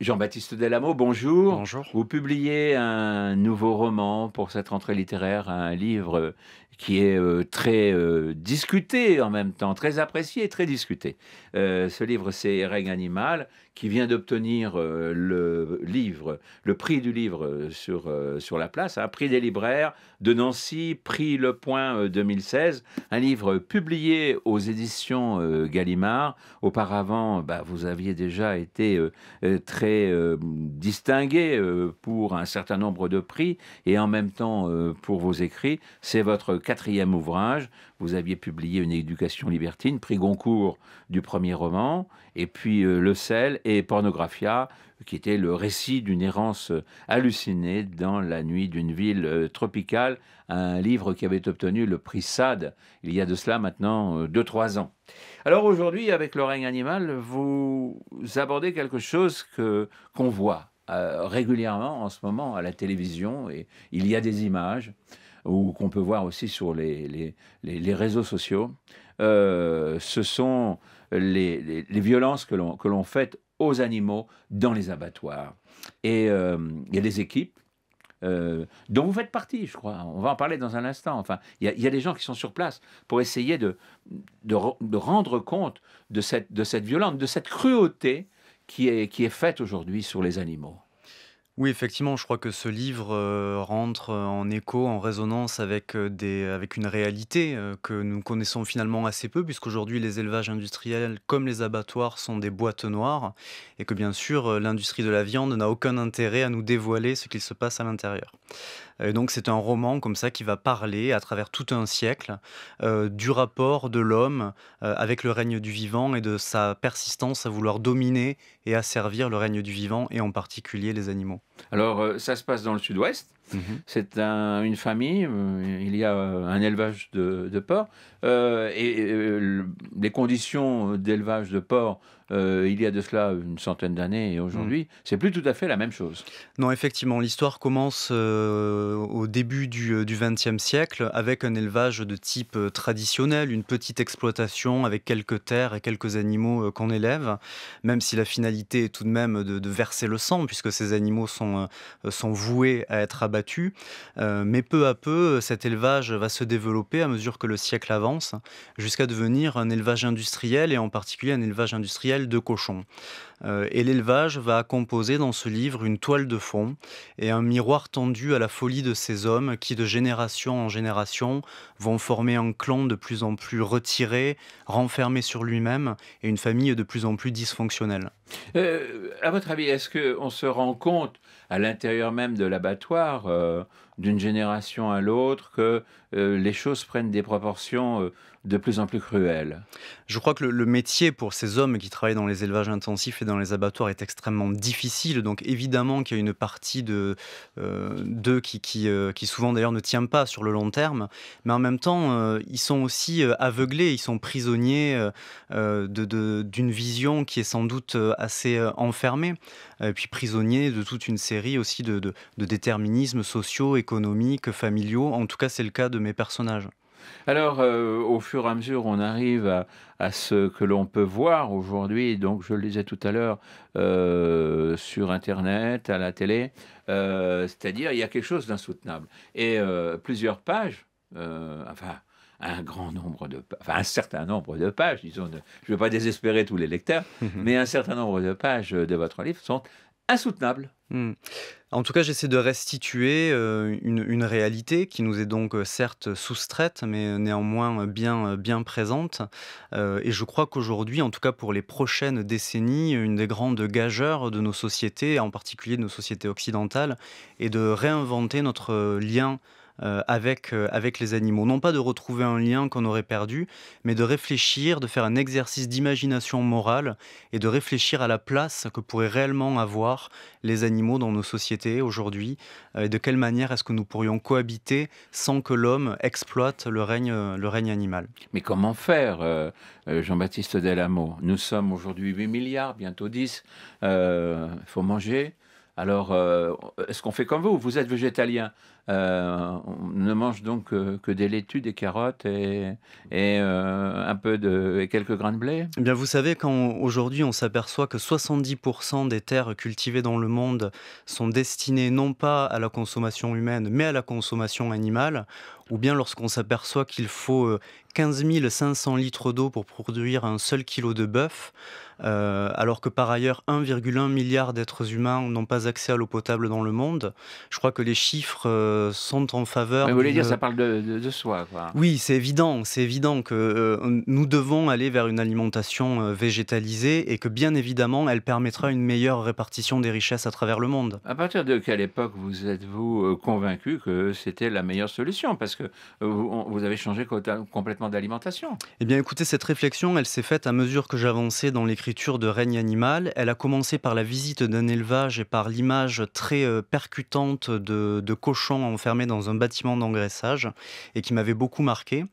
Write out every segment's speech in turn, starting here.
Jean-Baptiste Delamo, bonjour. Bonjour. Vous publiez un nouveau roman pour cette rentrée littéraire, un livre qui est euh, très euh, discuté en même temps, très apprécié et très discuté. Euh, ce livre, c'est Règne animal, qui vient d'obtenir le livre, le prix du livre sur, sur la place, un hein, prix des libraires de Nancy, prix Le Point 2016, un livre publié aux éditions Gallimard. Auparavant, bah, vous aviez déjà été très distingué pour un certain nombre de prix et en même temps pour vos écrits. C'est votre quatrième ouvrage, vous aviez publié Une éducation libertine, prix Goncourt du premier roman, et puis euh, Le sel et Pornographia, qui était le récit d'une errance euh, hallucinée dans la nuit d'une ville euh, tropicale, un livre qui avait obtenu le prix Sade il y a de cela maintenant deux, trois ans. Alors aujourd'hui, avec le règne animal, vous abordez quelque chose que qu'on voit régulièrement en ce moment à la télévision, et il y a des images ou qu'on peut voir aussi sur les, les, réseaux sociaux, euh, ce sont les, violences que l'on fait aux animaux dans les abattoirs. Et euh, il y a des équipes euh, dont vous faites partie, je crois. On va en parler dans un instant. Enfin, il y, a des gens qui sont sur place pour essayer de, de, rendre compte de cette, de cette violence, de cette cruauté qui est, qui est faite aujourd'hui sur les animaux. Oui, effectivement, je crois que ce livre euh, rentre euh, en écho, en résonance avec, euh, des, avec une réalité que nous connaissons finalement assez peu, puisqu'aujourd'hui les élevages industriels comme les abattoirs sont des boîtes noires, et que bien sûr l'industrie de la viande n'a aucun intérêt à nous dévoiler ce qu'il se passe à l'intérieur. Euh, donc c'est un roman comme ça qui va parler à travers tout un siècle euh, du rapport de l'homme euh, avec le règne du vivant et de sa persistance à vouloir dominer et asservir le règne du vivant et en particulier les animaux. Alors ça se passe dans le sud-ouest Mhm. C'est une famille, euh, il y a euh, un élevage de, de porcs. Euh, et les conditions d'élevage de porcs, il y a de cela une centaine d'années et aujourd'hui, ce mhm. c'est plus tout à fait la même chose. Non, effectivement, l'histoire commence au début du XXe siècle avec un élevage de type traditionnel, une petite exploitation avec quelques terres et quelques animaux qu'on élève, même si la finalité est tout de même de, verser le sang, puisque ces animaux sont, sont voués à être abattus euh, mais peu à peu, cet élevage va se développer à mesure que le siècle avance, jusqu'à devenir un élevage industriel et en particulier un élevage industriel de cochons. Euh, et l'élevage va composer dans ce livre une toile de fond et un miroir tendu à la folie de ces hommes qui, de génération en génération, vont former un clan de plus en plus retiré, renfermé sur lui-même et une famille de plus en plus dysfonctionnelle. Euh, à votre avis, est-ce qu'on se rend compte à l'intérieur même de l'abattoir euh, d'une génération à l'autre que euh, les choses prennent des proportions euh, de plus en plus cruelles. Je crois que le, métier pour ces hommes qui travaillent dans les élevages intensifs et dans les abattoirs est extrêmement difficile. Donc évidemment qu'il y a une partie de euh, d'eux qui, souvent d'ailleurs ne tient pas sur le long terme. Mais en même temps, ils sont aussi aveuglés, ils sont prisonniers d'une vision qui est sans doute assez enfermée. Euh, puis prisonnier de toute une série aussi de, déterminismes sociaux, économiques, familiaux. En tout cas, c'est le cas de mes personnages. Alors, euh, au fur et à mesure, on arrive à, ce que l'on peut voir aujourd'hui, donc je le disais tout à l'heure, euh, sur Internet, à la télé, c'est-à-dire il y a quelque chose d'insoutenable. Et plusieurs pages, enfin, un grand nombre de enfin un certain nombre de pages, disons, je ne veux pas désespérer tous les lecteurs, mhm. mais un certain nombre de pages euh, de votre livre sont insoutenables. Hmm. En tout cas, j'essaie de restituer euh, une, réalité qui nous est donc euh, certes soustraite, mais néanmoins bien, bien présente. et je crois qu'aujourd'hui, en tout cas pour les prochaines décennies, une des grandes gageurs de nos sociétés, en particulier de nos sociétés occidentales, est de réinventer notre lien euh, avec, euh, avec les animaux. Non pas de retrouver un lien qu'on aurait perdu, mais de réfléchir, de faire un exercice d'imagination morale et de réfléchir à la place que pourraient réellement avoir les animaux dans nos sociétés aujourd'hui euh, et de quelle manière est-ce que nous pourrions cohabiter sans que l'homme exploite le règne, le règne animal. Mais comment faire, Jean-Baptiste Delamo Nous sommes aujourd'hui 8 milliards, bientôt 10, il faut manger. Alors, est-ce qu'on fait comme vous Vous êtes végétalien. Euh, on ne mange donc que, des laitues, des carottes et, euh, un peu de quelques grains de blé. Eh bien, vous savez, quand aujourd'hui on s'aperçoit que 70% des terres cultivées dans le monde sont destinées non pas à la consommation humaine, mais à la consommation animale, ou bien lorsqu'on s'aperçoit qu'il faut 15 euh, 500 litres d'eau pour produire un seul kilo de bœuf, alors que par ailleurs 1,1 milliard d'êtres humains n'ont pas accès à l'eau potable dans le monde. Je crois que les chiffres sont en faveur. Mais vous voulez dire, ça parle de, soi. Quoi. Oui, c'est évident. C'est évident que euh, nous devons aller vers une alimentation euh, végétalisée et que bien évidemment, elle permettra une meilleure répartition des richesses à travers le monde. À partir de quelle époque vous êtes-vous euh, convaincu que c'était la meilleure solution Parce que vous, avez changé complètement d'alimentation. Eh bien, écoutez, cette réflexion, elle s'est faite à mesure que j'avançais dans l'écriture de Règne animal. Elle a commencé par la visite d'un élevage et par l'image très percutante de, de cochons enfermé dans un bâtiment d'engraissage et qui m'avait beaucoup marqué.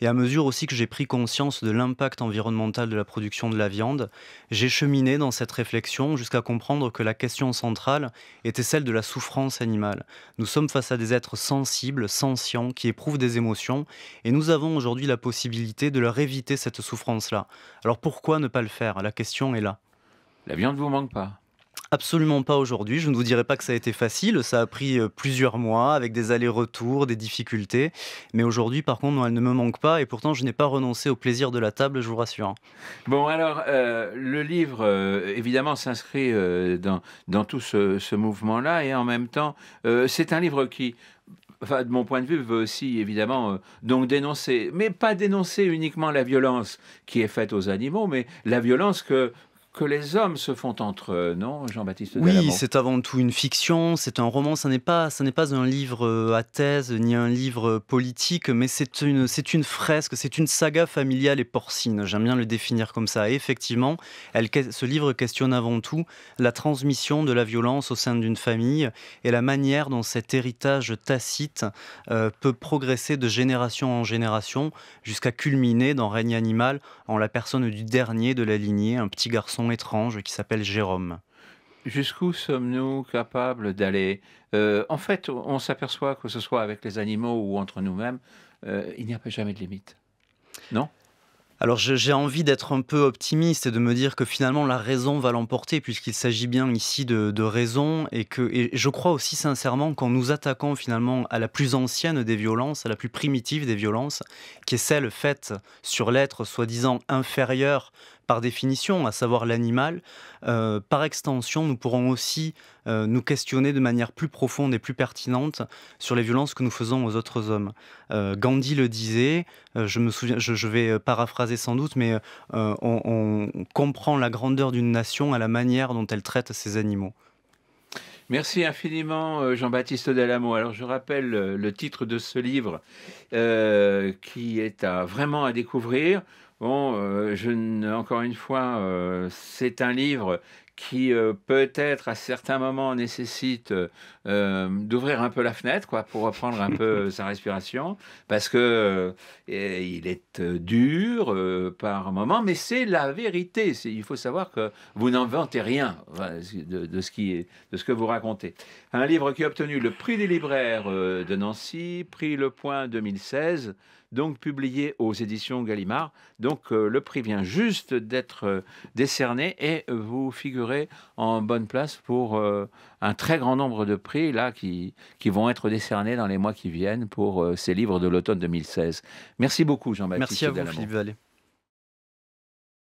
Et à mesure aussi que j'ai pris conscience de l'impact environnemental de la production de la viande, j'ai cheminé dans cette réflexion jusqu'à comprendre que la question centrale était celle de la souffrance animale. Nous sommes face à des êtres sensibles, sentients, qui éprouvent des émotions et nous avons aujourd'hui la possibilité de leur éviter cette souffrance-là. Alors pourquoi ne pas le faire La question est là. La viande ne vous manque pas Absolument pas aujourd'hui. Je ne vous dirais pas que ça a été facile. Ça a pris euh, plusieurs mois avec des allers-retours, des difficultés. Mais aujourd'hui, par contre, elle ne me manque pas. Et pourtant, je n'ai pas renoncé au plaisir de la table, je vous rassure. Hein. Bon, alors, euh, le livre, euh, évidemment, s'inscrit dans, tout ce, mouvement-là. Et en même temps, c'est un livre qui, de mon point de vue, veut aussi évidemment donc dénoncer, mais pas dénoncer uniquement la violence qui est faite aux animaux, mais la violence que que les hommes se font entre eux, non, Jean-Baptiste Oui, c'est avant tout une fiction, c'est un roman, ça n'est pas, n'est pas un livre euh, à thèse ni un livre euh, politique, mais c'est une, c'est une fresque, c'est une saga familiale et porcine. J'aime bien le définir comme ça. effectivement, elle, ce livre questionne avant tout la transmission de la violence au sein d'une famille et la manière dont cet héritage tacite euh, peut progresser de génération en génération jusqu'à culminer dans Règne animal en la personne du dernier de la lignée, un petit garçon étrange qui s'appelle Jérôme. Jusqu'où sommes-nous capables d'aller euh, En fait, on s'aperçoit que ce soit avec les animaux ou entre nous-mêmes, euh, il n'y a pas jamais de limite. Non alors j'ai envie d'être un peu optimiste et de me dire que finalement la raison va l'emporter puisqu'il s'agit bien ici de, raison et que je crois aussi sincèrement qu'en nous attaquant finalement à la plus ancienne des violences, à la plus primitive des violences, qui est celle faite sur l'être soi-disant inférieur par définition, à savoir l'animal, euh, par extension, nous pourrons aussi euh, nous questionner de manière plus profonde et plus pertinente sur les violences que nous faisons aux autres hommes. Euh, Gandhi le disait, je me souviens, je, vais paraphraser sans doute, mais on, comprend la grandeur d'une nation à la manière dont elle traite ses animaux. Merci infiniment Jean-Baptiste Delamo. Alors je rappelle le titre de ce livre qui est à, vraiment à découvrir. Bon, euh, je ne, encore une fois, euh, c'est un livre qui euh, peut-être à certains moments nécessite d'ouvrir un peu la fenêtre, quoi, pour reprendre un peu sa respiration, parce que il est dur par moments, mais c'est la vérité. Il faut savoir que vous n'inventez rien de, ce qui de ce que vous racontez. Un livre qui a obtenu le prix des libraires de Nancy, prix Le Point 2016 donc publié aux éditions Gallimard. Donc euh, le prix vient juste d'être euh, décerné et euh, vous figurez en bonne place pour un très grand nombre de prix là qui, qui vont être décernés dans les mois qui viennent pour ces livres de l'automne 2016. Merci beaucoup Jean-Baptiste. Merci à vous Philippe